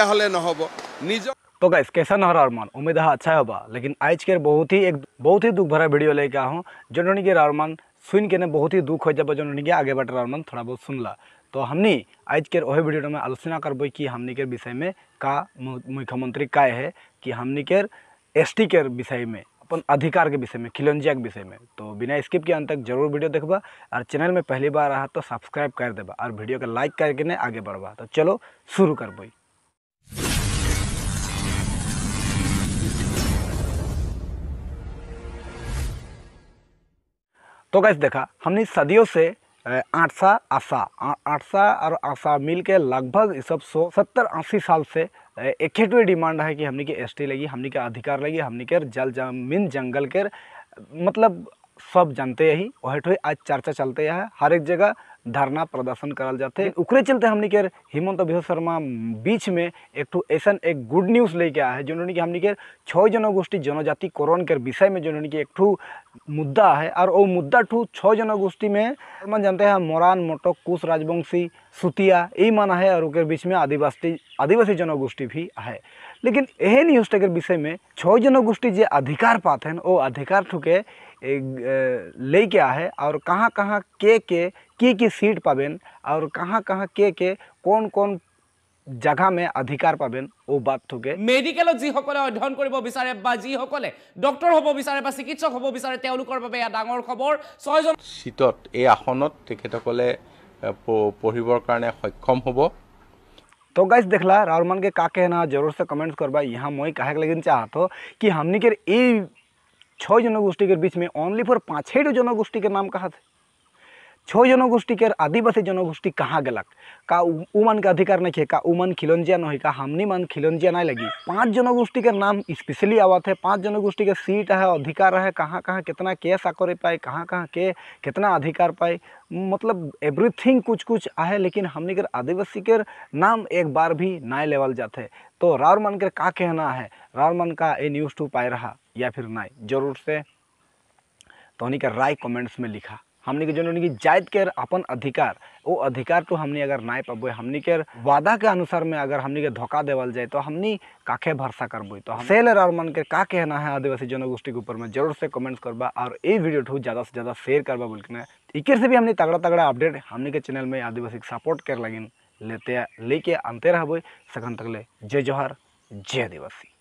तो गाइस कैसा नहर अरमान उम्मीद है अच्छा होगा लेकिन आज के बहुत ही एक बहुत ही दुख भरा वीडियो लेके आ हूँ के अरमान सुन के ने बहुत ही दुख हो जाबो जननी के आगे बढ़ अरमान थोड़ा बहुत सुनला तो हमनी आज के वही वीडियो में आलोचना करब कि हमनी के विषय में का मुख्यमंत्री का है कि हमनी के एस टी के विषय में अपन अधिकार के विषय में खिलंजिया के विषय में तो बिना स्किप के अंत तक जरूर वीडियो देखा और चैनल में पहली बार रहा तो सब्सक्राइब कर देबा और वीडियो के लाइक करके ने आगे बढ़वा तो चलो शुरू करबई तो कैसे देखा हमने सदियों से आठसा आशा आठसा और आशा मिल के लगभग सब सौ सत्तर अस्सी साल से एक ही डिमांड है कि हमने के एस टी लगी हमने के अधिकार लगी हमने के जल जमीन जंगल के मतलब सब जानते यही वह तो आज चर्चा चलते है हर एक जगह धरना प्रदर्शन करल जाते हम्म। उकरे चलते हमने के हिमंत विश्व शर्मा बीच में एक ठू ऐसा एक गुड न्यूज़ लेके आया है जिन्होंने कि हमने के छः जनगोष्ठी कोरोन के विषय में जिन्होंने कि एक ठू मुद्दा है और वो मुद्दा ठू छः जनगोष्ठी में मन जानते हैं मोरान मोटक कुश राजवंशी सुतिया ये माना है और उसके बीच में आदिवासी आदिवासी जनगोष्ठी भी है लेकिन यह न्यूज़ के विषय में छः जनगोष्ठी जो अधिकार पाते हैं वो अधिकार ठुके लेके आए और कहाँ कहाँ के के কি কি সিট পাবেন আর কাহা কাহা কে কে কোন কোন জাগা মে অধিকার পাবেন ও বাধ্যকে মেডিকেল যি সকলে অধ্যয়ন করব বিচারে বা যি সকলে ডক্টর হব বিচারে বা চিকিৎসক হব বিচারে তেওলোকর ভাবে ইয়া ডাঙর খবর ছয়জন সিটত এই আসনত তেখেত সকলে পড়িবর কারণে সক্ষম হব তো গাইজ দেখলা রাহুল মানকে কাকে না জরুর সে কমেন্টস করবা ইহা মই কাহে লাগিন চাহাতো কি হামনিকের এই ছয় জনগোষ্ঠীকে বিচ মে অনলি ফর পাঁচ জনগোষ্ঠীকে নাম কাহাতে छो जनगोष्ठी के आदिवासी जनगोष्ठी कहाँ गलक का उमन के अधिकार नहीं है का उमन खिलंजिया नहीं का हमनी मन खिलंजिया नहीं लगी पांच जनगोष्ठी के नाम स्पेशली आवत है पांच जनगोष्ठी के सीट है अधिकार है कहाँ कहाँ कितना के साकर पाए कहाँ कहाँ के कितना अधिकार पाए मतलब एवरीथिंग कुछ कुछ आए लेकिन हमने के आदिवासी के नाम एक बार भी ना लेवल जाते तो रावर मन के का कहना है रावर मन का ये न्यूज़ टू तो पाए रहा या फिर ना जरूर से तो उन्हीं राय कमेंट्स में लिखा हमने के जो उनकी जायद के अपन अधिकार वो अधिकार तो हमने अगर ना पाबे हमने के वादा के अनुसार में अगर हमने के धोखा देवल जाए तो हमने काखे भरसा करब तो हाँ। सेलर और मन के का कहना है आदिवासी जनगोष्ठी के ऊपर में जरूर से कमेंट्स करबा और ये वीडियो ठू ज़्यादा से ज़्यादा शेयर करवा बोल के इकर से भी हमने तगड़ा तगड़ा अपडेट हमने के चैनल में आदिवासी सपोर्ट कर लगिन लेते लेके आनते रहें सखन तक ले जय जोहर जय आदिवासी